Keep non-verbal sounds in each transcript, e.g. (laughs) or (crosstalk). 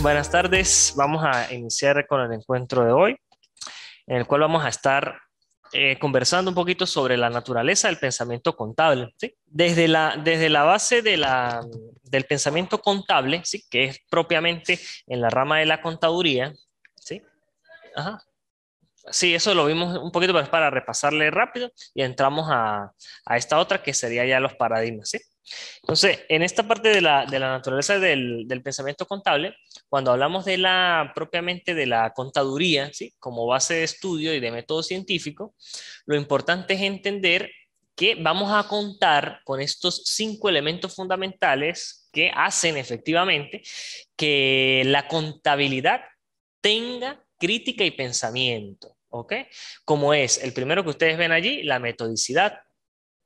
buenas tardes. Vamos a iniciar con el encuentro de hoy, en el cual vamos a estar eh, conversando un poquito sobre la naturaleza del pensamiento contable. ¿sí? Desde, la, desde la base de la, del pensamiento contable, ¿sí? que es propiamente en la rama de la contaduría, ¿sí? Ajá. Sí, eso lo vimos un poquito para, para repasarle rápido y entramos a, a, esta otra que sería ya los paradigmas. ¿sí? Entonces, en esta parte de la, de la naturaleza del, del, pensamiento contable, cuando hablamos de la propiamente de la contaduría, ¿sí? como base de estudio y de método científico, lo importante es entender que vamos a contar con estos cinco elementos fundamentales que hacen efectivamente que la contabilidad tenga crítica y pensamiento. ¿Ok? Como es el primero que ustedes ven allí, la metodicidad,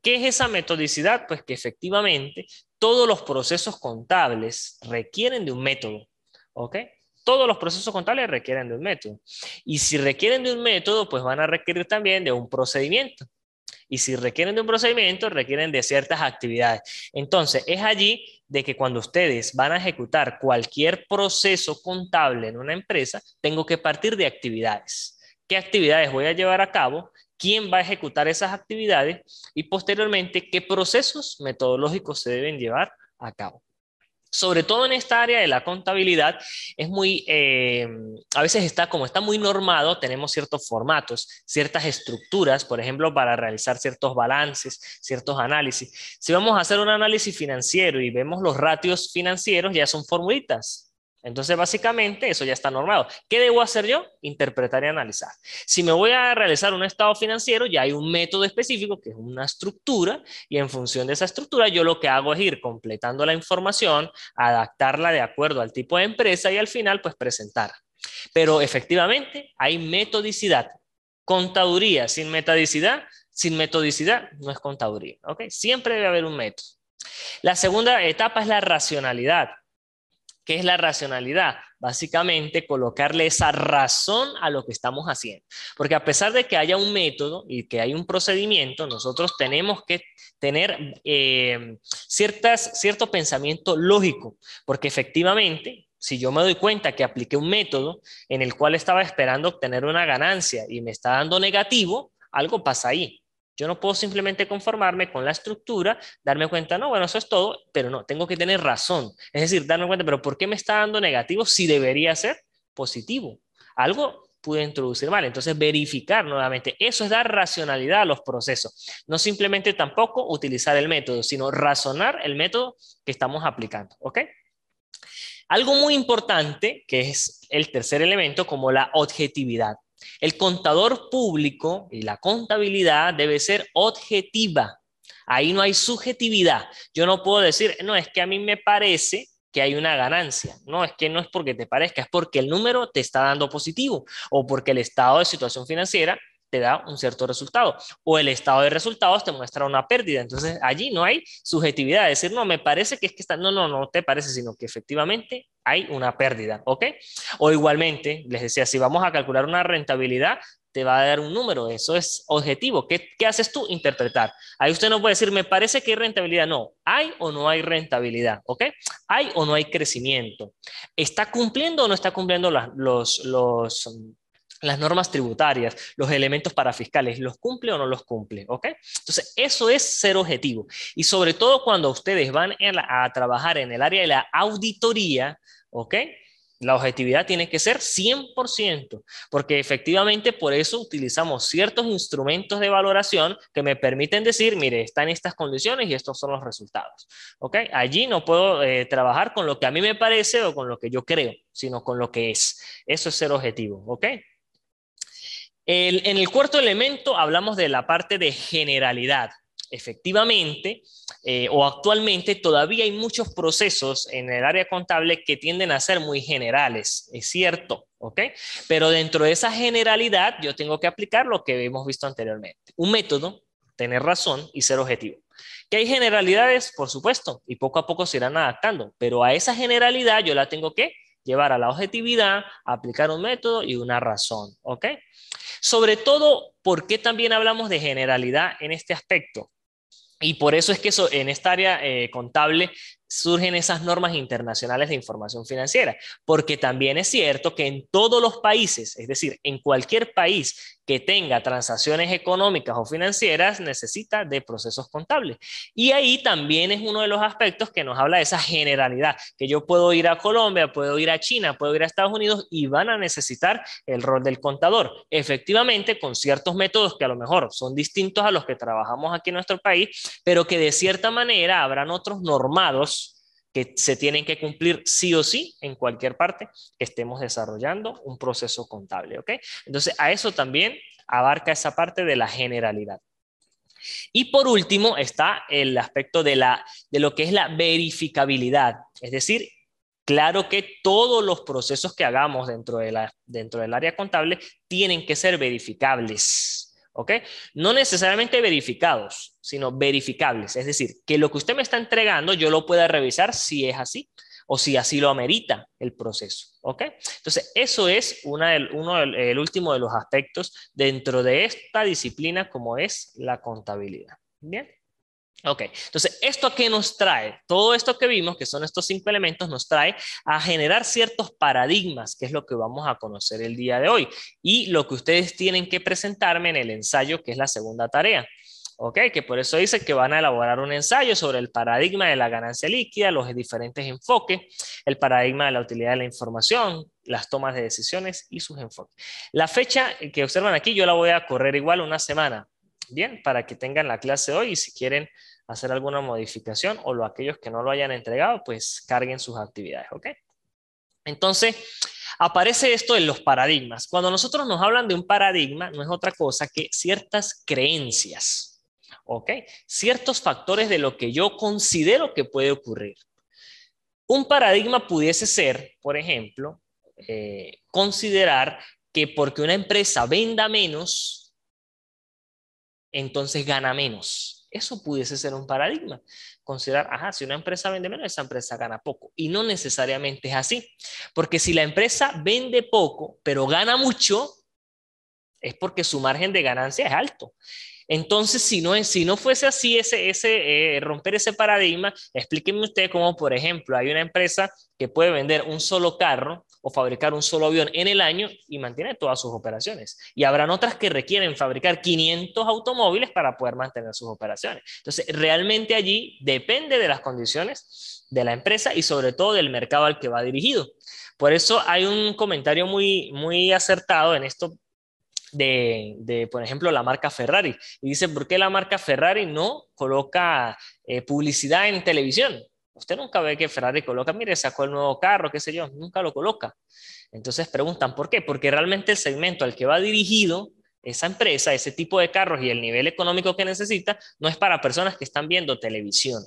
¿Qué es esa metodicidad? Pues que efectivamente todos los procesos contables requieren de un método. ¿Ok? Todos los procesos contables requieren de un método. Y si requieren de un método, pues van a requerir también de un procedimiento. Y si requieren de un procedimiento, requieren de ciertas actividades. Entonces, es allí de que cuando ustedes van a ejecutar cualquier proceso contable en una empresa, tengo que partir de actividades. ¿Qué actividades voy a llevar a cabo? quién va a ejecutar esas actividades y posteriormente qué procesos metodológicos se deben llevar a cabo. Sobre todo en esta área de la contabilidad, es muy, eh, a veces está, como está muy normado, tenemos ciertos formatos, ciertas estructuras, por ejemplo, para realizar ciertos balances, ciertos análisis. Si vamos a hacer un análisis financiero y vemos los ratios financieros, ya son formulitas, entonces, básicamente, eso ya está normado. ¿Qué debo hacer yo? Interpretar y analizar. Si me voy a realizar un estado financiero, ya hay un método específico, que es una estructura, y en función de esa estructura, yo lo que hago es ir completando la información, adaptarla de acuerdo al tipo de empresa y al final, pues presentar. Pero efectivamente, hay metodicidad. Contaduría sin metodicidad, sin metodicidad no es contaduría. ¿ok? Siempre debe haber un método. La segunda etapa es la racionalidad. ¿Qué es la racionalidad? Básicamente colocarle esa razón a lo que estamos haciendo. Porque a pesar de que haya un método y que hay un procedimiento, nosotros tenemos que tener eh, ciertas, cierto pensamiento lógico, porque efectivamente si yo me doy cuenta que apliqué un método en el cual estaba esperando obtener una ganancia y me está dando negativo, algo pasa ahí. Yo no puedo simplemente conformarme con la estructura, darme cuenta, no, bueno, eso es todo, pero no, tengo que tener razón. Es decir, darme cuenta, pero ¿por qué me está dando negativo si debería ser positivo? Algo pude introducir mal. Entonces, verificar nuevamente. Eso es dar racionalidad a los procesos. No simplemente tampoco utilizar el método, sino razonar el método que estamos aplicando. ¿Ok? Algo muy importante, que es el tercer elemento, como la objetividad. El contador público y la contabilidad debe ser objetiva. Ahí no hay subjetividad. Yo no puedo decir, no, es que a mí me parece que hay una ganancia. No, es que no es porque te parezca, es porque el número te está dando positivo o porque el estado de situación financiera te da un cierto resultado. O el estado de resultados te muestra una pérdida. Entonces allí no hay subjetividad. Es decir, no, me parece que es que está, no, no, no te parece, sino que efectivamente hay una pérdida. ¿Ok? O igualmente, les decía, si vamos a calcular una rentabilidad, te va a dar un número, eso es objetivo. ¿Qué, haces tú? Interpretar. Ahí usted no puede decir, me parece que hay rentabilidad. No, hay o no hay rentabilidad, ¿ok? Hay o no hay crecimiento. ¿Está cumpliendo o no está cumpliendo los, los, las normas tributarias, los elementos parafiscales, ¿los cumple o no los cumple? ¿Ok? Entonces, eso es ser objetivo. Y sobre todo cuando ustedes van a trabajar en el área de la auditoría, ¿ok? La objetividad tiene que ser 100%, porque efectivamente por eso utilizamos ciertos instrumentos de valoración que me permiten decir, mire, están estas condiciones y estos son los resultados. ¿Ok? Allí no puedo eh, trabajar con lo que a mí me parece o con lo que yo creo, sino con lo que es. Eso es ser objetivo. ¿Ok? en el cuarto elemento hablamos de la parte de generalidad. Efectivamente, eh, o actualmente todavía hay muchos procesos en el área contable que tienden a ser muy generales, es cierto, ¿ok? Pero dentro de esa generalidad yo tengo que aplicar lo que hemos visto anteriormente. Un método, tener razón y ser objetivo. Que hay generalidades, por supuesto, y poco a poco se irán adaptando, pero a esa generalidad yo la tengo que llevar a la objetividad, aplicar un método y una razón, ¿ok? Sobre todo, ¿por qué también hablamos de generalidad en este aspecto? Y por eso es que en esta área eh, contable surgen esas normas internacionales de información financiera, porque también es cierto que en todos los países, es decir, en cualquier país que tenga transacciones económicas o financieras necesita de procesos contables. Y ahí también es uno de los aspectos que nos habla de esa generalidad, que yo puedo ir a Colombia, puedo ir a China, puedo ir a Estados Unidos y van a necesitar el rol del contador. Efectivamente, con ciertos métodos que a lo mejor son distintos a los que trabajamos aquí en nuestro país, pero que de cierta manera habrán otros normados que se tienen que cumplir sí o sí en cualquier parte que estemos desarrollando un proceso contable. Entonces, a eso también abarca esa parte de la generalidad. Y por último está el aspecto de, lo que es la verificabilidad, es decir, Claro que todos los procesos que hagamos dentro, de dentro del área contable tienen que ser verificables. ¿ok? No necesariamente verificados, sino verificables. Es decir, que lo que usted me está entregando yo lo pueda revisar si es así o si así lo amerita el proceso. ¿ok? Entonces, eso es una uno el último de los aspectos dentro de esta disciplina como es la contabilidad. Bien. Ok, entonces, ¿esto que nos trae? Todo esto que vimos, que son estos cinco elementos, nos trae a generar ciertos paradigmas, que es lo que vamos a conocer el día de hoy, y lo que ustedes tienen que presentarme en el ensayo, que es la segunda tarea. ¿ok? Que por eso dice que van a elaborar un ensayo sobre el paradigma de la ganancia líquida, los diferentes enfoques, el paradigma de la utilidad de la información, las tomas de decisiones y sus enfoques. La fecha que observan aquí yo la voy a correr igual una semana, bien para que tengan la clase hoy y si quieren hacer alguna modificación o lo, aquellos que no lo hayan entregado, pues carguen sus actividades, ¿ok? Entonces, aparece esto en los paradigmas. Cuando nosotros nos hablan de un paradigma, no es otra cosa que ciertas creencias, ¿ok? Ciertos factores de lo que yo considero que puede ocurrir. Un paradigma pudiese ser, por ejemplo, eh, considerar que porque una empresa venda menos, entonces gana menos. Eso pudiese ser un paradigma. Considerar, ajá, si una empresa vende menos, esa empresa gana poco. Y no necesariamente es así. Porque si la empresa vende poco, pero gana mucho, es porque su margen de ganancia es alto. Entonces, si no, si no fuese así, ese, ese, eh, romper ese paradigma, explíqueme ustedes cómo, por ejemplo, hay una empresa que puede vender un solo carro o fabricar un solo avión en el año y mantiene todas sus operaciones. Y habrán otras que requieren fabricar 500 automóviles para poder mantener sus operaciones. Entonces, realmente allí depende de las condiciones de la empresa y sobre todo del mercado al que va dirigido. Por eso hay un comentario muy, muy acertado en esto de, por ejemplo, la marca Ferrari. Y dice, ¿por qué la marca Ferrari no coloca eh, publicidad en televisión? Usted nunca ve que Ferrari coloca, mire, sacó el nuevo carro, qué sé yo, nunca lo coloca. Entonces preguntan, ¿por qué? Porque realmente el segmento al que va dirigido esa empresa, ese tipo de carros y el nivel económico que necesita, no es para personas que están viendo televisión.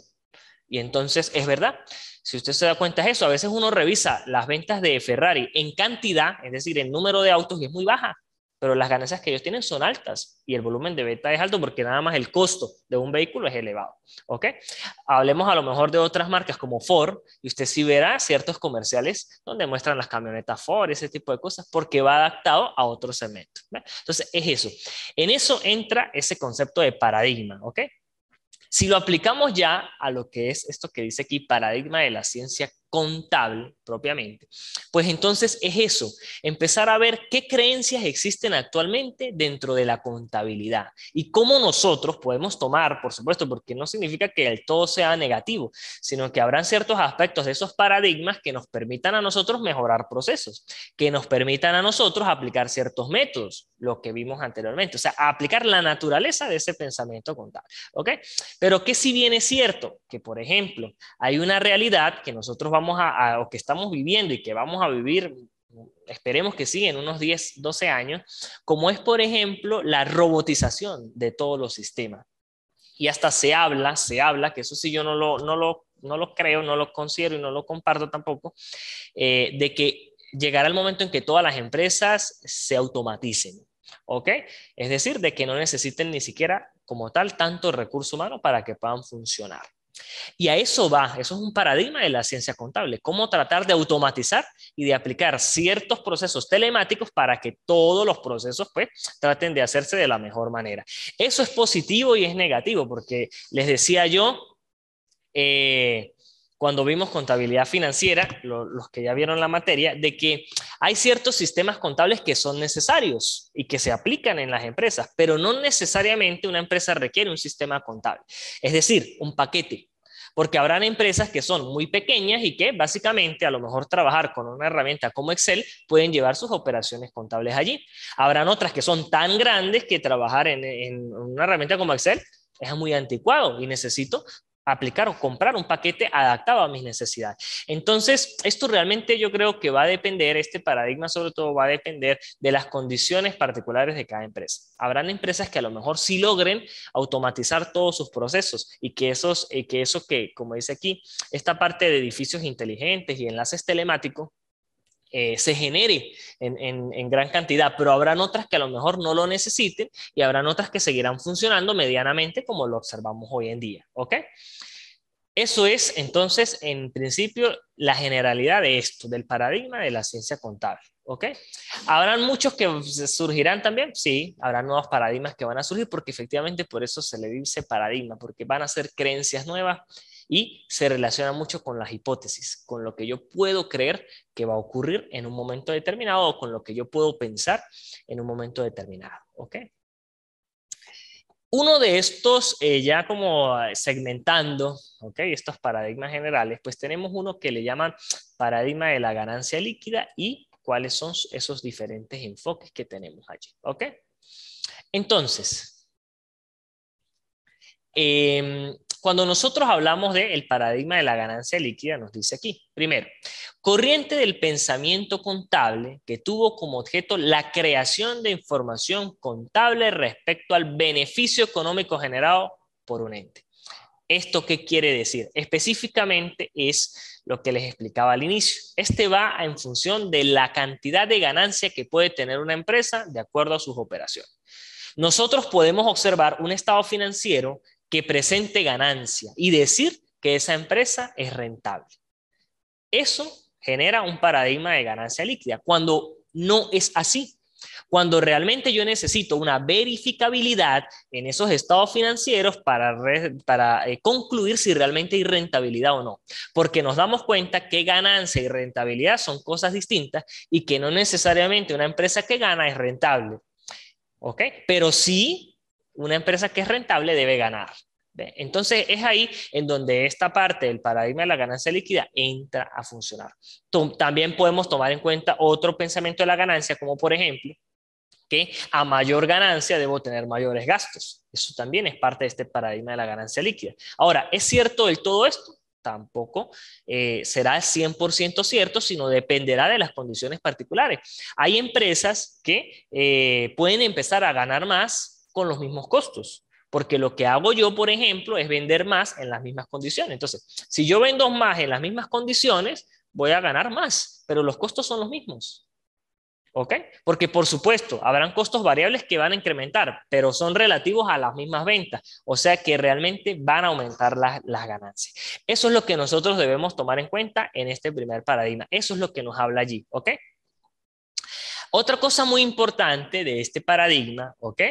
Y entonces es verdad, si usted se da cuenta de eso, a veces uno revisa las ventas de Ferrari en cantidad, es decir, en número de autos, y es muy baja pero las ganancias que ellos tienen son altas y el volumen de beta es alto porque nada más el costo de un vehículo es elevado. ¿Ok? Hablemos a lo mejor de otras marcas como Ford y usted sí verá ciertos comerciales donde muestran las camionetas Ford, ese tipo de cosas, porque va adaptado a otro segmento. Entonces, es eso. En eso entra ese concepto de paradigma. ¿Ok? Si lo aplicamos ya a lo que es esto que dice aquí, paradigma de la ciencia contable propiamente. Pues entonces es eso, empezar a ver qué creencias existen actualmente dentro de la contabilidad y cómo nosotros podemos tomar, por supuesto, porque no significa que el todo sea negativo, sino que habrán ciertos aspectos de esos paradigmas que nos permitan a nosotros mejorar procesos, que nos permitan a nosotros aplicar ciertos métodos, lo que vimos anteriormente, o sea, aplicar la naturaleza de ese pensamiento contable, ¿ok? Pero que si bien es cierto que, por ejemplo, hay una realidad que nosotros vamos a, o que estamos viviendo y que vamos a vivir, esperemos que sí, en unos 10, 12 años, como es, por ejemplo, la robotización de todos los sistemas. Y hasta se habla, se habla, que eso sí yo no lo, no lo, no lo creo, no lo considero y no lo comparto tampoco, eh, de que llegará el momento en que todas las empresas se automaticen. ¿Ok? Es decir, de que no necesiten ni siquiera como tal tanto recurso humano para que puedan funcionar. Y a eso va, eso es un paradigma de la ciencia contable, cómo tratar de automatizar y de aplicar ciertos procesos telemáticos para que todos los procesos pues traten de hacerse de la mejor manera. Eso es positivo y es negativo porque les decía yo, eh, cuando vimos contabilidad financiera, los que ya vieron la materia, de que hay ciertos sistemas contables que son necesarios y que se aplican en las empresas, pero no necesariamente una empresa requiere un sistema contable, es decir, un paquete. Porque habrán empresas que son muy pequeñas y que básicamente a lo mejor trabajar con una herramienta como Excel pueden llevar sus operaciones contables allí. Habrán otras que son tan grandes que trabajar en una herramienta como Excel es muy anticuado y necesito aplicar o comprar un paquete adaptado a mis necesidades. Entonces, esto realmente yo creo que va a depender, este paradigma sobre todo va a depender de las condiciones particulares de cada empresa. Habrán empresas que a lo mejor sí logren automatizar todos sus procesos y que, esos, que eso que, como dice aquí, esta parte de edificios inteligentes y enlaces telemáticos, eh, se genere en, gran cantidad, pero habrán otras que a lo mejor no lo necesiten y habrán otras que seguirán funcionando medianamente como lo observamos hoy en día. ¿Ok? Eso es entonces, en principio, la generalidad de esto, del paradigma de la ciencia contable. ¿Ok? ¿Habrán muchos que surgirán también? Sí, habrán nuevos paradigmas que van a surgir porque efectivamente por eso se le dice paradigma, porque van a ser creencias nuevas, y se relaciona mucho con las hipótesis, con lo que yo puedo creer que va a ocurrir en un momento determinado o con lo que yo puedo pensar en un momento determinado. ¿ok? Uno de estos, eh, ya como eh, segmentando, ¿ok? estos paradigmas generales, pues tenemos uno que le llaman paradigma de la ganancia líquida y cuáles son esos diferentes enfoques que tenemos allí. ¿ok? Entonces, em, cuando nosotros hablamos del el paradigma de la ganancia líquida, nos dice aquí, primero, corriente del pensamiento contable que tuvo como objeto la creación de información contable respecto al beneficio económico generado por un ente. ¿Esto qué quiere decir? Específicamente es lo que les explicaba al inicio. Este va en función de la cantidad de ganancia que puede tener una empresa de acuerdo a sus operaciones. Nosotros podemos observar un estado financiero que presente ganancia y decir que esa empresa es rentable. Eso genera un paradigma de ganancia líquida, cuando no es así. Cuando realmente yo necesito una verificabilidad en esos estados financieros para, para eh, concluir si realmente hay rentabilidad o no. Porque nos damos cuenta que ganancia y rentabilidad son cosas distintas y que no necesariamente una empresa que gana es rentable. ¿Ok? Pero sí una empresa que es rentable debe ganar. Entonces es ahí en donde esta parte del paradigma de la ganancia líquida entra a funcionar. También podemos tomar en cuenta otro pensamiento de la ganancia, como por ejemplo, que a mayor ganancia debo tener mayores gastos. Eso también es parte de este paradigma de la ganancia líquida. Ahora, ¿es cierto del todo esto? Tampoco eh, será 100% cierto, sino dependerá de las condiciones particulares. Hay empresas que eh, pueden empezar a ganar más con los mismos costos. Porque lo que hago yo, por ejemplo, es vender más en las mismas condiciones. Entonces, si yo vendo más en las mismas condiciones, voy a ganar más, pero los costos son los mismos. ¿Ok? Porque, por supuesto, habrán costos variables que van a incrementar, pero son relativos a las mismas ventas. O sea que realmente van a aumentar las, ganancias. Eso es lo que nosotros debemos tomar en cuenta en este primer paradigma. Eso es lo que nos habla allí. ¿Ok? Otra cosa muy importante de este paradigma, ¿ok?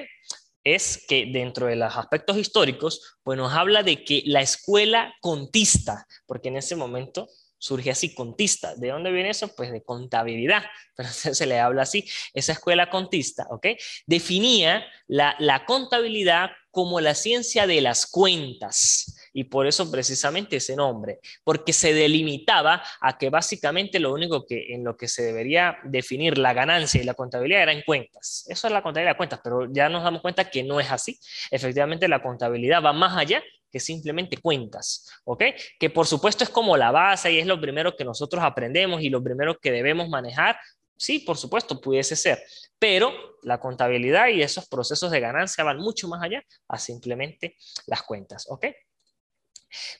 es que dentro de los aspectos históricos, pues nos habla de que la escuela contista, porque en ese momento surge así, contista. ¿De dónde viene eso? Pues de contabilidad, (laughs) pero se, le habla así. Esa escuela contista, ¿ok? Definía la contabilidad como la ciencia de las cuentas y por eso precisamente ese nombre, porque se delimitaba a que básicamente lo único que en lo que se debería definir la ganancia y la contabilidad era en cuentas. Eso es la contabilidad de cuentas, pero ya nos damos cuenta que no es así. Efectivamente, la contabilidad va más allá que simplemente cuentas, ¿ok? Que por supuesto es como la base y es lo primero que nosotros aprendemos y lo primero que debemos manejar. Sí, por supuesto, pudiese ser, pero la contabilidad y esos procesos de ganancia van mucho más allá a simplemente las cuentas, ¿ok?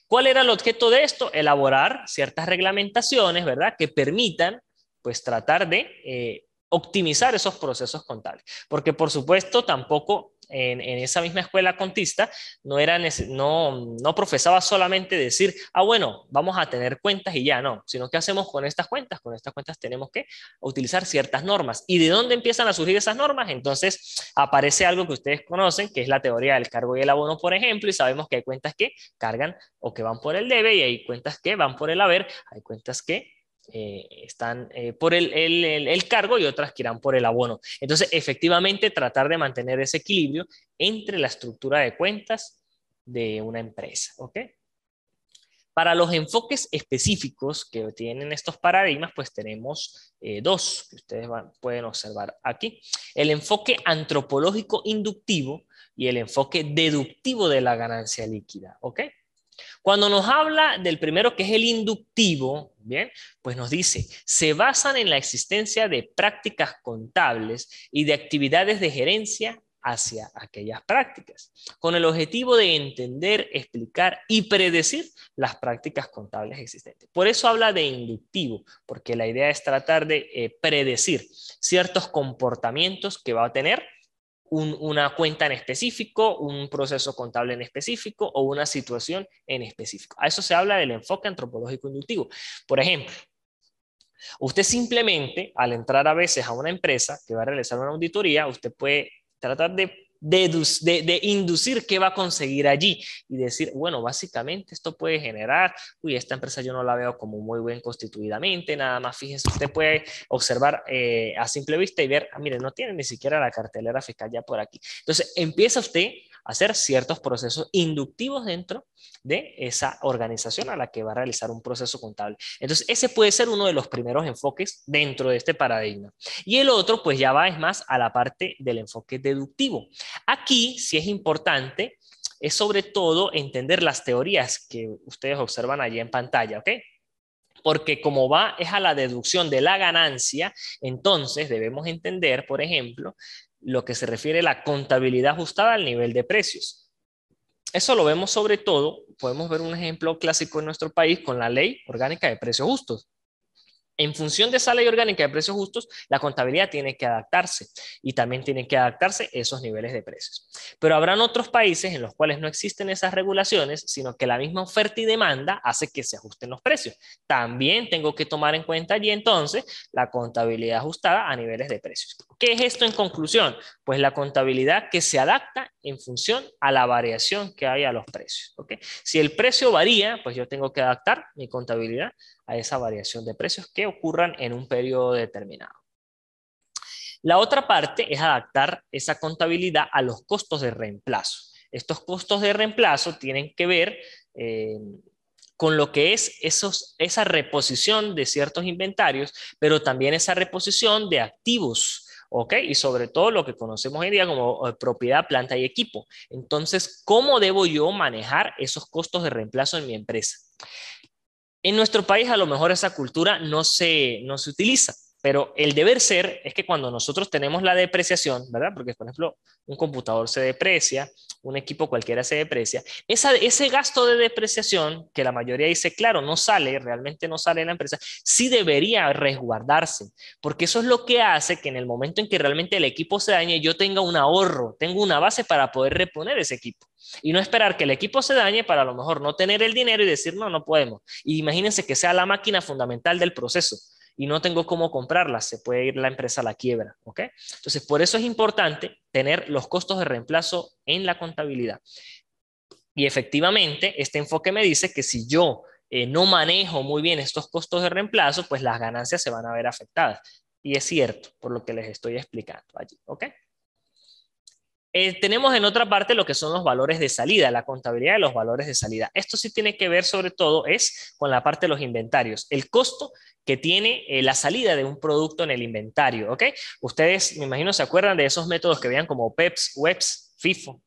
¿Cuál era el objeto de esto? Elaborar ciertas reglamentaciones, ¿verdad? Que permitan, pues, tratar de eh, optimizar esos procesos contables. Porque, por supuesto, tampoco en, esa misma escuela contista no, era, no, no profesaba solamente decir, ah, bueno, vamos a tener cuentas y ya, no, sino que hacemos con estas cuentas? Con estas cuentas tenemos que utilizar ciertas normas. ¿Y de dónde empiezan a surgir esas normas? Entonces aparece algo que ustedes conocen, que es la teoría del cargo y el abono, por ejemplo, y sabemos que hay cuentas que cargan o que van por el debe y hay cuentas que van por el haber, hay cuentas que eh, están eh, por el, cargo y otras que irán por el abono. Entonces, efectivamente, tratar de mantener ese equilibrio entre la estructura de cuentas de una empresa. ¿ok? Para los enfoques específicos que tienen estos paradigmas, pues tenemos eh, dos que ustedes pueden observar aquí. El enfoque antropológico inductivo y el enfoque deductivo de la ganancia líquida. ¿ok? Cuando nos habla del primero que es el inductivo, bien, pues nos dice, se basan en la existencia de prácticas contables y de actividades de gerencia hacia aquellas prácticas, con el objetivo de entender, explicar y predecir las prácticas contables existentes. Por eso habla de inductivo, porque la idea es tratar de eh, predecir ciertos comportamientos que va a tener una cuenta en específico, un proceso contable en específico o una situación en específico. A eso se habla del enfoque antropológico inductivo. Por ejemplo, usted simplemente al entrar a veces a una empresa que va a realizar una auditoría, usted puede tratar de de, inducir qué va a conseguir allí y decir, bueno, básicamente esto puede generar, uy, esta empresa yo no la veo como muy bien constituidamente, nada más fíjese, usted puede observar eh, a simple vista y ver, ah, mire, no tiene ni siquiera la cartelera fiscal ya por aquí. Entonces, empieza usted hacer ciertos procesos inductivos dentro de esa organización a la que va a realizar un proceso contable. Entonces, ese puede ser uno de los primeros enfoques dentro de este paradigma. Y el otro, pues ya va, es más, a la parte del enfoque deductivo. Aquí si es importante es sobre todo entender las teorías que ustedes observan allí en pantalla, ¿ok? Porque como va es a la deducción de la ganancia, entonces debemos entender, por ejemplo, lo que se refiere a la contabilidad ajustada al nivel de precios. Eso lo vemos sobre todo, podemos ver un ejemplo clásico en nuestro país con la ley orgánica de precios justos, en función de esa ley orgánica de precios justos, la contabilidad tiene que adaptarse y también tienen que adaptarse esos niveles de precios. Pero habrán otros países en los cuales no existen esas regulaciones, sino que la misma oferta y demanda hace que se ajusten los precios. También tengo que tomar en cuenta y entonces la contabilidad ajustada a niveles de precios. ¿Qué es esto en conclusión? Pues la contabilidad que se adapta en función a la variación que hay a los precios. ¿okay? Si el precio varía, pues yo tengo que adaptar mi contabilidad a esa variación de precios que ocurran en un periodo determinado. La otra parte es adaptar esa contabilidad a los costos de reemplazo. Estos costos de reemplazo tienen que ver eh, con lo que es esa reposición de ciertos inventarios, pero también esa reposición de activos, ¿ok? Y sobre todo lo que conocemos hoy en día como eh, propiedad, planta y equipo. Entonces, ¿cómo debo yo manejar esos costos de reemplazo en mi empresa? En nuestro país a lo mejor esa cultura no se, no se utiliza. Pero el deber ser es que cuando nosotros tenemos la depreciación, ¿verdad? Porque, por ejemplo, un computador se deprecia, un equipo cualquiera se deprecia, ese gasto de depreciación, que la mayoría dice, claro, no sale, realmente no sale en la empresa, sí debería resguardarse, porque eso es lo que hace que en el momento en que realmente el equipo se dañe, yo tenga un ahorro, tengo una base para poder reponer ese equipo. Y no esperar que el equipo se dañe para a lo mejor no tener el dinero y decir, no, no podemos. imagínense que sea la máquina fundamental del proceso y no tengo cómo comprarlas, se puede ir la empresa a la quiebra, ¿ok? Entonces, por eso es importante tener los costos de reemplazo en la contabilidad. Y efectivamente, este enfoque me dice que si yo eh, no manejo muy bien estos costos de reemplazo, pues las ganancias se van a ver afectadas. Y es cierto, por lo que les estoy explicando allí, ¿ok? Eh, tenemos en otra parte lo que son los valores de salida, la contabilidad de los valores de salida. Esto sí tiene que ver sobre todo es con la parte de los inventarios, el costo que tiene eh, la salida de un producto en el inventario, ¿ok? Ustedes, me imagino, se acuerdan de esos métodos que vean como PEPS, WEPS, FIFO,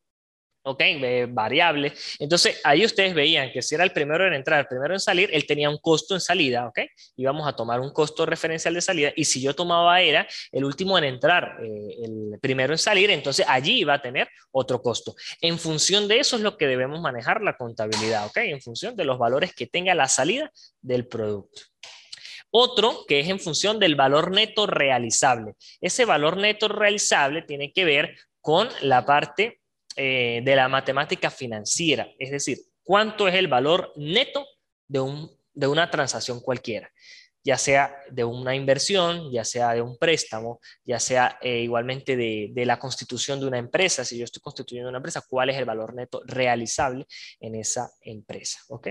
¿ok? variable. Entonces, ahí ustedes veían que si era el primero en entrar, el primero en salir, él tenía un costo en salida, ¿ok? Íbamos a tomar un costo referencial de salida y si yo tomaba era el último en entrar, eh, el primero en salir, entonces allí iba a tener otro costo. En función de eso es lo que debemos manejar la contabilidad, ¿ok? En función de los valores que tenga la salida del producto. Otro que es en función del valor neto realizable. Ese valor neto realizable tiene que ver con la parte eh, de la matemática financiera, es decir, cuánto es el valor neto de, un, de una transacción cualquiera, ya sea de una inversión, ya sea de un préstamo, ya sea eh, igualmente de, de, la constitución de una empresa, si yo estoy constituyendo una empresa, cuál es el valor neto realizable en esa empresa, ¿ok?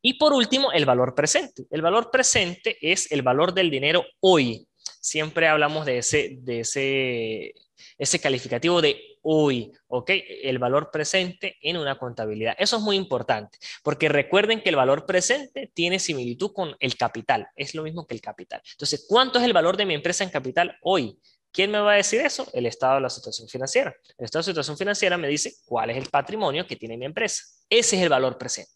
Y por último, el valor presente. El valor presente es el valor del dinero hoy. Siempre hablamos de ese, de ese, ese calificativo de hoy, ¿ok? El valor presente en una contabilidad. Eso es muy importante, porque recuerden que el valor presente tiene similitud con el capital, es lo mismo que el capital. Entonces, ¿cuánto es el valor de mi empresa en capital hoy? ¿Quién me va a decir eso? El estado de la situación financiera. El estado de la situación financiera me dice cuál es el patrimonio que tiene mi empresa. Ese es el valor presente.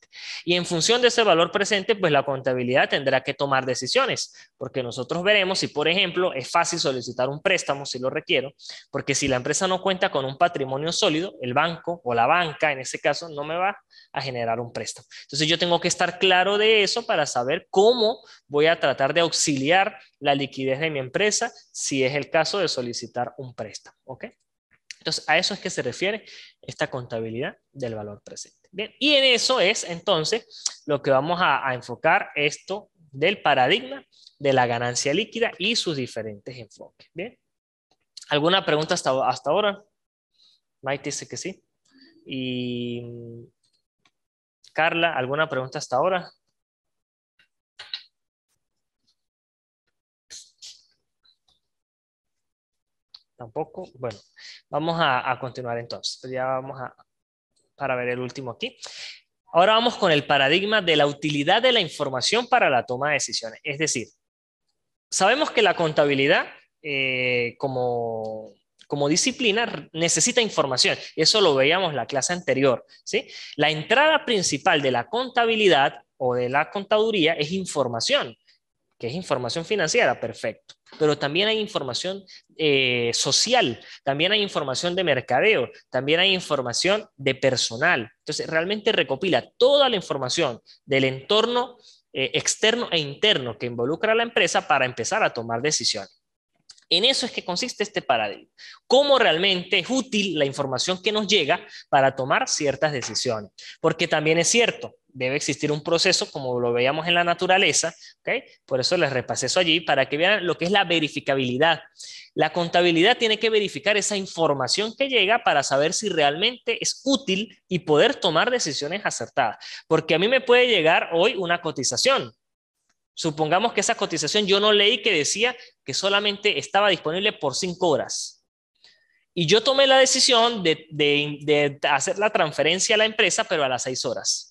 Y en función de ese valor presente, pues la contabilidad tendrá que tomar decisiones, porque nosotros veremos si, por ejemplo, es fácil solicitar un préstamo si lo requiero, porque si la empresa no cuenta con un patrimonio sólido, el banco o la banca en ese caso no me va a generar un préstamo. Entonces yo tengo que estar claro de eso para saber cómo voy a tratar de auxiliar la liquidez de mi empresa si es el caso de solicitar un préstamo. ¿Ok? Entonces, a eso es que se refiere esta contabilidad del valor presente. Bien, y en eso es entonces lo que vamos a, enfocar esto del paradigma de la ganancia líquida y sus diferentes enfoques. Bien, ¿alguna pregunta hasta, hasta ahora? Mike dice que sí. Y mm, Carla, ¿alguna pregunta hasta ahora? Tampoco. Bueno, vamos a, continuar entonces. Pues ya vamos a, para ver el último aquí. Ahora vamos con el paradigma de la utilidad de la información para la toma de decisiones. Es decir, sabemos que la contabilidad eh, como, como, disciplina necesita información. Eso lo veíamos en la clase anterior. ¿sí? La entrada principal de la contabilidad o de la contaduría es información, que es información financiera, perfecto pero también hay información eh, social, también hay información de mercadeo, también hay información de personal. Entonces, realmente recopila toda la información del entorno eh, externo e interno que involucra a la empresa para empezar a tomar decisiones. En eso es que consiste este paradigma. Cómo realmente es útil la información que nos llega para tomar ciertas decisiones. Porque también es cierto, debe existir un proceso como lo veíamos en la naturaleza, ok por eso les repasé eso allí, para que vean lo que es la verificabilidad. La contabilidad tiene que verificar esa información que llega para saber si realmente es útil y poder tomar decisiones acertadas, porque a mí me puede llegar hoy una cotización. Supongamos que esa cotización yo no leí que decía que solamente estaba disponible por cinco horas. Y yo tomé la decisión de, de hacer la transferencia a la empresa, pero a las seis horas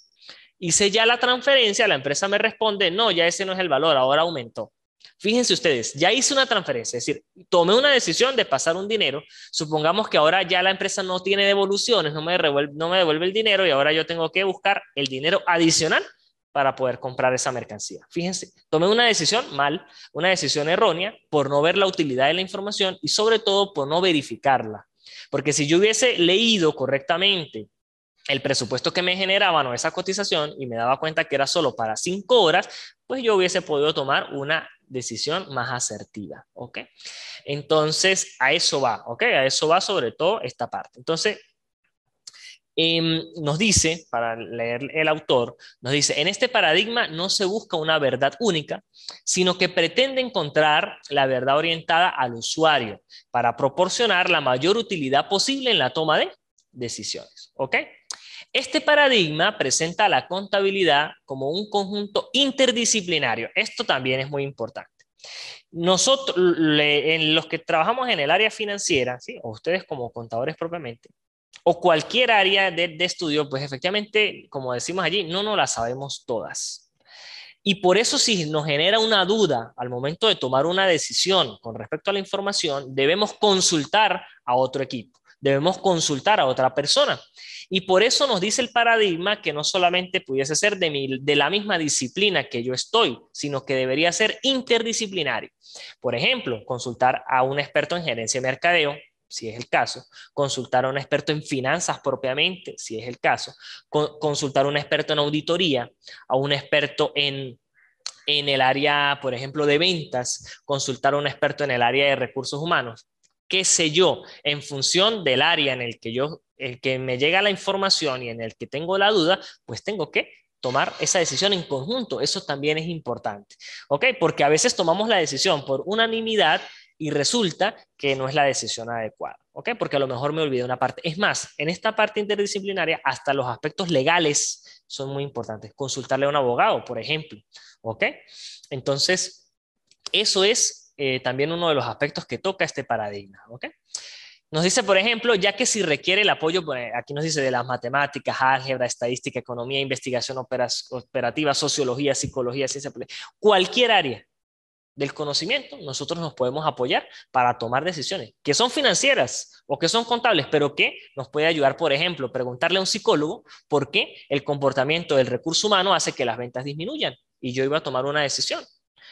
Hice ya la transferencia, la empresa me responde, no, ya ese no es el valor, ahora aumentó. Fíjense ustedes, ya hice una transferencia, es decir, tomé una decisión de pasar un dinero. Supongamos que ahora ya la empresa no tiene devoluciones, no me, devuelve, no me devuelve el dinero y ahora yo tengo que buscar el dinero adicional para poder comprar esa mercancía. Fíjense, tomé una decisión mal, una decisión errónea por no ver la utilidad de la información y sobre todo por no verificarla. Porque si yo hubiese leído correctamente el presupuesto que me generaban o esa cotización y me daba cuenta que era solo para cinco horas, pues yo hubiese podido tomar una decisión más asertiva, ¿ok? Entonces, a eso va, ¿ok? A eso va sobre todo esta parte. Entonces, em, nos dice, para leer el autor, nos dice, en este paradigma no se busca una verdad única, sino que pretende encontrar la verdad orientada al usuario para proporcionar la mayor utilidad posible en la toma de decisiones, ¿ok? Este paradigma presenta la contabilidad como un conjunto interdisciplinario. Esto también es muy importante. Nosotros, en los que trabajamos en el área financiera, ¿sí? o ustedes como contadores propiamente, o cualquier área de, de estudio, pues efectivamente, como decimos allí, no nos la sabemos todas. Y por eso si nos genera una duda al momento de tomar una decisión con respecto a la información, debemos consultar a otro equipo, debemos consultar a otra persona. Y por eso nos dice el paradigma que no solamente pudiese ser de, de la misma disciplina que yo estoy, sino que debería ser interdisciplinario. Por ejemplo, consultar a un experto en gerencia de mercadeo, si es el caso, consultar a un experto en finanzas propiamente, si es el caso, consultar a un experto en auditoría, a un experto en el área, por ejemplo, de ventas, consultar a un experto en el área de recursos humanos, qué sé yo, en función del área en el que yo, que me llega la información y en el que tengo la duda, pues tengo que tomar esa decisión en conjunto. Eso también es importante, ¿ok? Porque a veces tomamos la decisión por unanimidad y resulta que no es la decisión adecuada, ¿ok? Porque a lo mejor me olvidé una parte. Es más, en esta parte interdisciplinaria, hasta los aspectos legales son muy importantes. Consultarle a un abogado, por ejemplo, ¿ok? Entonces, eso es eh, también uno de los aspectos que toca este paradigma. ¿okay? Nos dice, por ejemplo, ya que si requiere el apoyo, eh, aquí nos dice de las matemáticas, álgebra, estadística, economía, investigación operativa, sociología, psicología, ciencia, cualquier área del conocimiento, nosotros nos podemos apoyar para tomar decisiones que son financieras o que son contables, pero que nos puede ayudar, por ejemplo, preguntarle a un psicólogo por qué el comportamiento del recurso humano hace que las ventas disminuyan y yo iba a tomar una decisión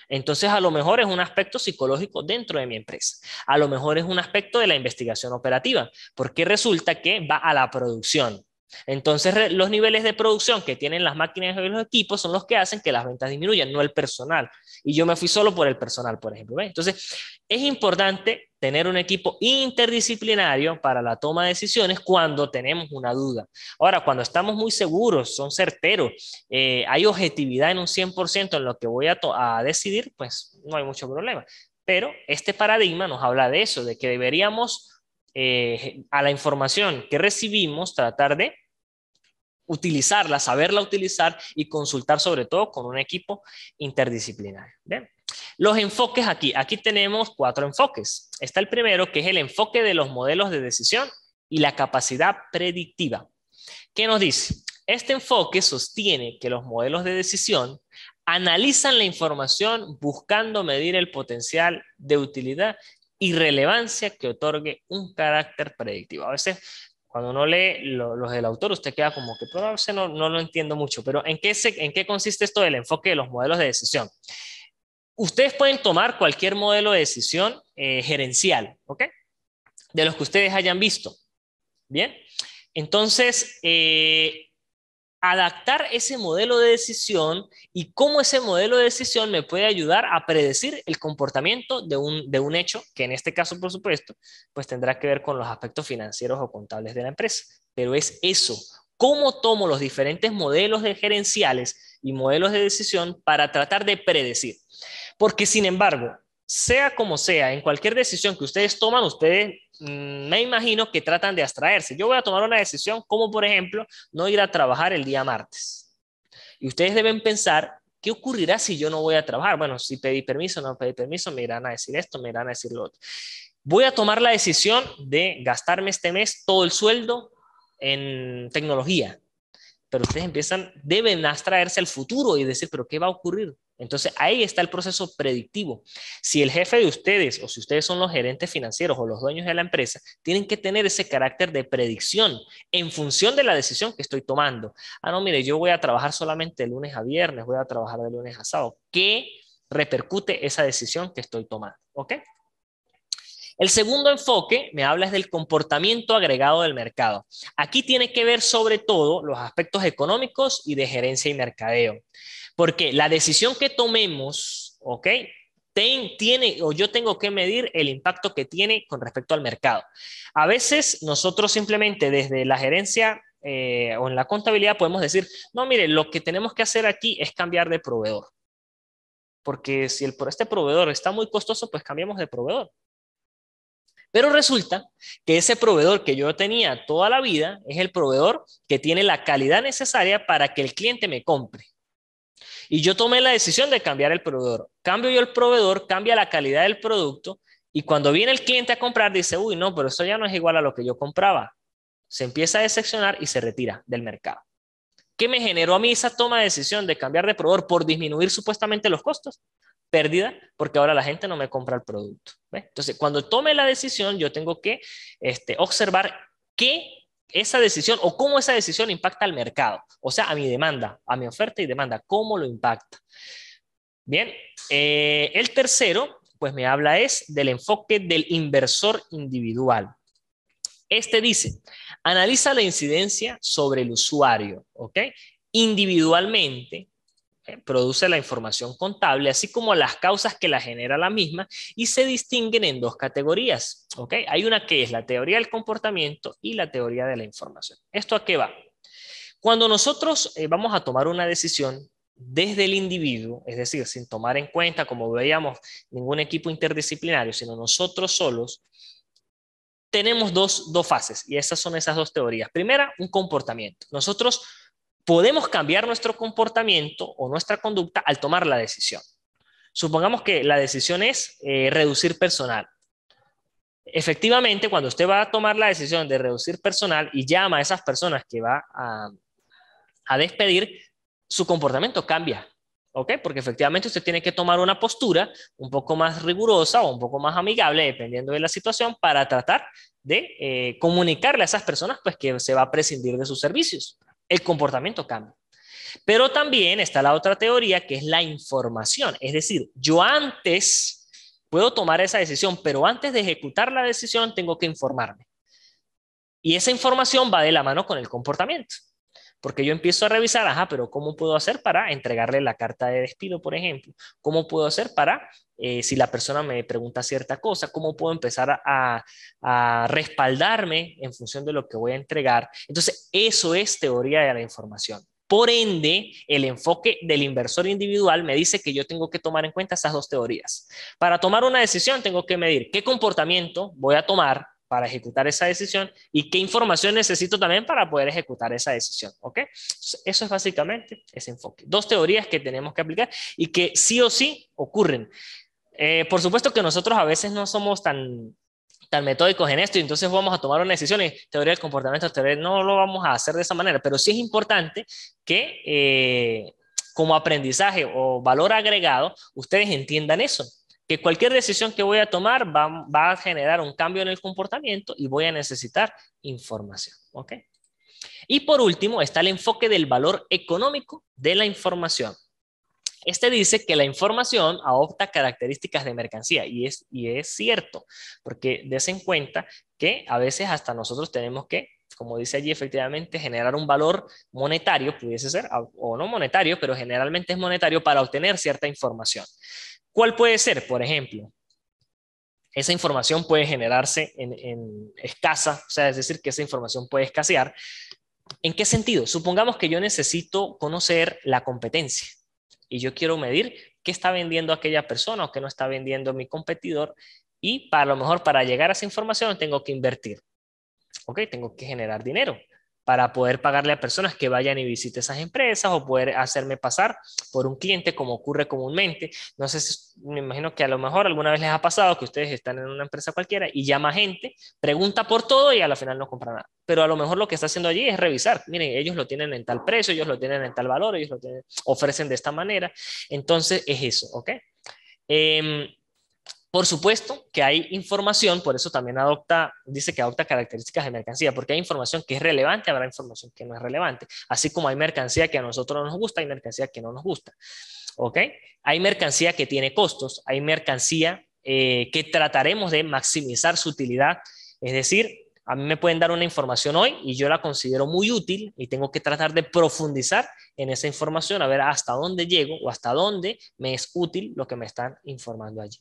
entonces, a lo mejor es un aspecto psicológico dentro de mi empresa. A lo mejor es un aspecto de la investigación operativa, porque resulta que va a la producción. Entonces, los niveles de producción que tienen las máquinas y los equipos son los que hacen que las ventas disminuyan, no el personal. Y yo me fui solo por el personal, por ejemplo. Entonces, es importante tener un equipo interdisciplinario para la toma de decisiones cuando tenemos una duda. Ahora, cuando estamos muy seguros, son certeros, eh, hay objetividad en un 100% en lo que voy a decidir, pues no hay mucho problema. Pero este paradigma nos habla de eso, de que deberíamos eh, a la información que recibimos, tratar de utilizarla, saberla utilizar y consultar sobre todo con un equipo interdisciplinario. Los enfoques aquí. Aquí tenemos cuatro enfoques. Está el primero, que es el enfoque de los modelos de decisión y la capacidad predictiva. ¿Qué nos dice? Este enfoque sostiene que los modelos de decisión analizan la información buscando medir el potencial de utilidad irrelevancia que otorgue un carácter predictivo. A veces, cuando uno lee los del autor, usted queda como que, pero no, no lo entiendo mucho, pero ¿en qué, ¿en qué consiste esto del enfoque de los modelos de decisión? Ustedes pueden tomar cualquier modelo de decisión eh, gerencial, ¿ok? De los que ustedes hayan visto. Bien. Entonces, eh, adaptar ese modelo de decisión y cómo ese modelo de decisión me puede ayudar a predecir el comportamiento de un, de un hecho, que en este caso, por supuesto, pues tendrá que ver con los aspectos financieros o contables de la empresa. Pero es eso, cómo tomo los diferentes modelos de gerenciales y modelos de decisión para tratar de predecir. Porque, sin embargo, sea como sea, en cualquier decisión que ustedes toman, ustedes mm, me imagino que tratan de abstraerse. Yo voy a tomar una decisión como, por ejemplo, no ir a trabajar el día martes. Y ustedes deben pensar, ¿qué ocurrirá si yo no voy a trabajar? Bueno, si pedí permiso, no pedí permiso, me irán a decir esto, me irán a decir lo otro. Voy a tomar la decisión de gastarme este mes todo el sueldo en tecnología. Pero ustedes empiezan, deben abstraerse al futuro y decir, ¿pero qué va a ocurrir? Entonces ahí está el proceso predictivo. Si el jefe de ustedes o si ustedes son los gerentes financieros o los dueños de la empresa, tienen que tener ese carácter de predicción en función de la decisión que estoy tomando. Ah, no, mire, yo voy a trabajar solamente de lunes a viernes, voy a trabajar de lunes a sábado. ¿Qué repercute esa decisión que estoy tomando? ¿Ok? El segundo enfoque me habla es del comportamiento agregado del mercado. Aquí tiene que ver sobre todo los aspectos económicos y de gerencia y mercadeo. Porque la decisión que tomemos, ¿ok? tiene o yo tengo que medir el impacto que tiene con respecto al mercado. A veces nosotros simplemente desde la gerencia eh, o en la contabilidad podemos decir, no, mire, lo que tenemos que hacer aquí es cambiar de proveedor. Porque si el, este proveedor está muy costoso, pues cambiamos de proveedor. Pero resulta que ese proveedor que yo tenía toda la vida es el proveedor que tiene la calidad necesaria para que el cliente me compre. Y yo tomé la decisión de cambiar el proveedor. Cambio yo el proveedor, cambia la calidad del producto y cuando viene el cliente a comprar dice, uy, no, pero eso ya no es igual a lo que yo compraba. Se empieza a decepcionar y se retira del mercado. ¿Qué me generó a mí esa toma de decisión de cambiar de proveedor por disminuir supuestamente los costos? Pérdida, porque ahora la gente no me compra el producto. Entonces, cuando tome la decisión, yo tengo que este, observar qué esa decisión o cómo esa decisión impacta al mercado, o sea, a mi demanda, a mi oferta y demanda, cómo lo impacta. Bien, eh, el tercero, pues me habla es del enfoque del inversor individual. Este dice, analiza la incidencia sobre el usuario, ¿ok? Individualmente, produce la información contable, así como las causas que la genera la misma, y se distinguen en dos categorías. ¿ok? Hay una que es la teoría del comportamiento y la teoría de la información. ¿Esto a qué va? Cuando nosotros eh, vamos a tomar una decisión desde el individuo, es decir, sin tomar en cuenta, como veíamos, ningún equipo interdisciplinario, sino nosotros solos, tenemos dos, dos fases, y esas son esas dos teorías. Primera, un comportamiento. Nosotros podemos cambiar nuestro comportamiento o nuestra conducta al tomar la decisión. Supongamos que la decisión es eh, reducir personal. Efectivamente, cuando usted va a tomar la decisión de reducir personal y llama a esas personas que va a, despedir, su comportamiento cambia, ¿ok? Porque efectivamente usted tiene que tomar una postura un poco más rigurosa o un poco más amigable, dependiendo de la situación, para tratar de eh, comunicarle a esas personas pues que se va a prescindir de sus servicios el comportamiento cambia. Pero también está la otra teoría que es la información. Es decir, yo antes puedo tomar esa decisión, pero antes de ejecutar la decisión tengo que informarme. Y esa información va de la mano con el comportamiento. Porque yo empiezo a revisar, ajá, pero ¿cómo puedo hacer para entregarle la carta de despido, por ejemplo? ¿Cómo puedo hacer para, eh, si la persona me pregunta cierta cosa, cómo puedo empezar a, a respaldarme en función de lo que voy a entregar? Entonces, eso es teoría de la información. Por ende, el enfoque del inversor individual me dice que yo tengo que tomar en cuenta esas dos teorías. Para tomar una decisión, tengo que medir qué comportamiento voy a tomar para ejecutar esa decisión y qué información necesito también para poder ejecutar esa decisión. ¿Ok? Eso es básicamente ese enfoque. Dos teorías que tenemos que aplicar y que sí o sí ocurren. Eh, por supuesto que nosotros a veces no somos tan tan metódicos en esto y entonces vamos a tomar una decisión y teoría del comportamiento, no lo vamos a hacer de esa manera, pero sí es importante que eh, como aprendizaje o valor agregado, ustedes entiendan eso, que cualquier decisión que voy a tomar va, va, a generar un cambio en el comportamiento y voy a necesitar información. ¿ok? Y por último está el enfoque del valor económico de la información. Este dice que la información adopta características de mercancía y es, y es cierto, porque des en cuenta que a veces hasta nosotros tenemos que, como dice allí, efectivamente generar un valor monetario, pudiese ser, o no monetario, pero generalmente es monetario para obtener cierta información. ¿Cuál puede ser? Por ejemplo, esa información puede generarse en, escasa, o sea, es decir, que esa información puede escasear. ¿En qué sentido? Supongamos que yo necesito conocer la competencia y yo quiero medir qué está vendiendo aquella persona o qué no está vendiendo mi competidor y para lo mejor para llegar a esa información tengo que invertir. ¿Ok? Tengo que generar dinero para poder pagarle a personas que vayan y visiten esas empresas o poder hacerme pasar por un cliente como ocurre comúnmente. No sé, si, me imagino que a lo mejor alguna vez les ha pasado que ustedes están en una empresa cualquiera y llama gente, pregunta por todo y a la final no compra nada. Pero a lo mejor lo que está haciendo allí es revisar. Miren, ellos lo tienen en tal precio, ellos lo tienen en tal valor, ellos lo ofrecen de esta manera. Entonces es eso, ¿ok? Eh, por supuesto que hay información, por eso también adopta, dice que adopta características de mercancía, porque hay información que es relevante, habrá información que no es relevante, así como hay mercancía que a nosotros nos gusta, hay mercancía que no nos gusta. ¿Ok? Hay mercancía que tiene costos, hay mercancía eh, que trataremos de maximizar su utilidad, es decir, a mí me pueden dar una información hoy y yo la considero muy útil y tengo que tratar de profundizar en esa información, a ver hasta dónde llego o hasta dónde me es útil lo que me están informando allí.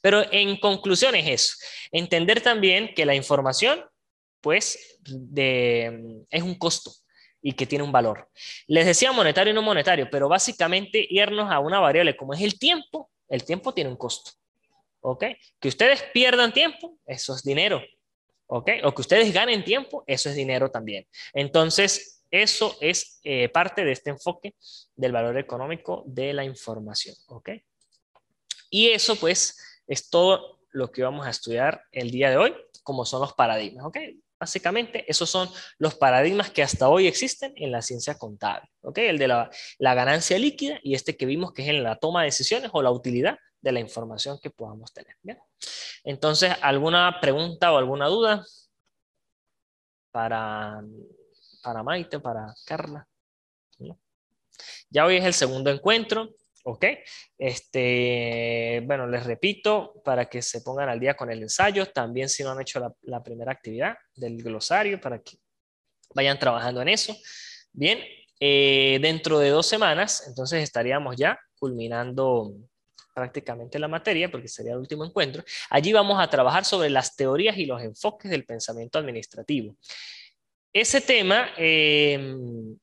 Pero en conclusión es eso. Entender también que la información pues de, es un costo y que tiene un valor. Les decía monetario y no monetario, pero básicamente irnos a una variable como es el tiempo, el tiempo tiene un costo. Que ustedes pierdan tiempo, eso es dinero ¿ok? O que ustedes ganen tiempo, eso es dinero también. Entonces, eso es eh, parte de este enfoque del valor económico de la información, ¿ok? Y eso, pues, es todo lo que vamos a estudiar el día de hoy, como son los paradigmas, ¿ok? Básicamente, esos son los paradigmas que hasta hoy existen en la ciencia contable, ¿ok? El de la, la ganancia líquida y este que vimos que es en la toma de decisiones o la utilidad de la información que podamos tener. Entonces, ¿alguna pregunta o alguna duda para, para Maite, para Carla? Ya hoy es el segundo encuentro, ¿ok? Este, bueno, les repito, para que se pongan al día con el ensayo, también si no han hecho la, primera actividad del glosario, para que vayan trabajando en eso. Bien, eh, dentro de dos semanas, entonces estaríamos ya culminando prácticamente la materia, porque sería el último encuentro, allí vamos a trabajar sobre las teorías y los enfoques del pensamiento administrativo. Ese tema em,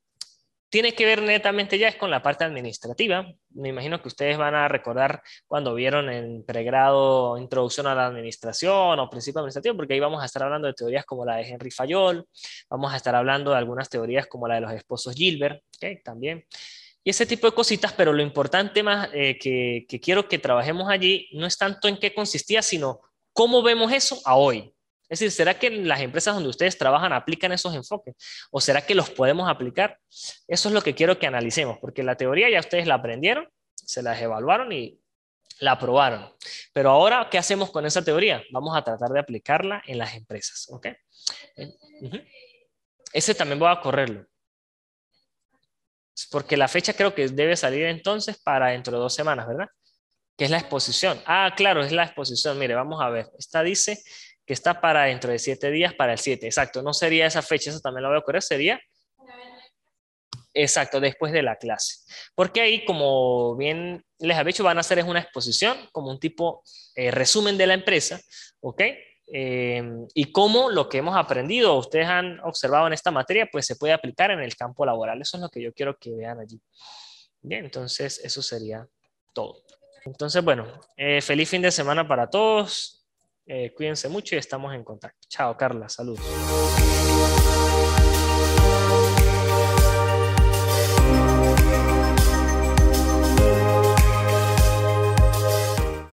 tiene que ver netamente ya es con la parte administrativa. Me imagino que ustedes van a recordar cuando vieron en pregrado Introducción a la Administración o Principio Administrativo, porque ahí vamos a estar hablando de teorías como la de Henry Fayol, vamos a estar hablando de algunas teorías como la de los esposos Gilbert, ¿okay? también ese tipo de cositas, pero lo importante más eh, que, quiero que trabajemos allí no es tanto en qué consistía, sino cómo vemos eso a hoy. Es decir, ¿será que las empresas donde ustedes trabajan aplican esos enfoques? ¿O será que los podemos aplicar? Eso es lo que quiero que analicemos, porque la teoría ya ustedes la aprendieron, se las evaluaron y la aprobaron. Pero ahora, ¿qué hacemos con esa teoría? Vamos a tratar de aplicarla en las empresas, eh, Ese también voy a correrlo porque la fecha creo que debe salir entonces para dentro de dos semanas, ¿verdad? Que es la exposición. Ah, claro, es la exposición. Mire, vamos a ver. Esta dice que está para dentro de siete días, para el 7. Exacto, no sería esa fecha, eso también lo voy a ocurrir, sería... Exacto, después de la clase. Porque ahí, como bien les había dicho, van a hacer es una exposición, como un tipo eh, resumen de la empresa, ¿ok? Em, y cómo lo que hemos aprendido, ustedes han observado en esta materia, pues se puede aplicar en el campo laboral. Eso es lo que yo quiero que vean allí. Bien, entonces eso sería todo. Entonces, bueno, eh, feliz fin de semana para todos. Eh, cuídense mucho y estamos en contacto. Chao, Carla. Saludos.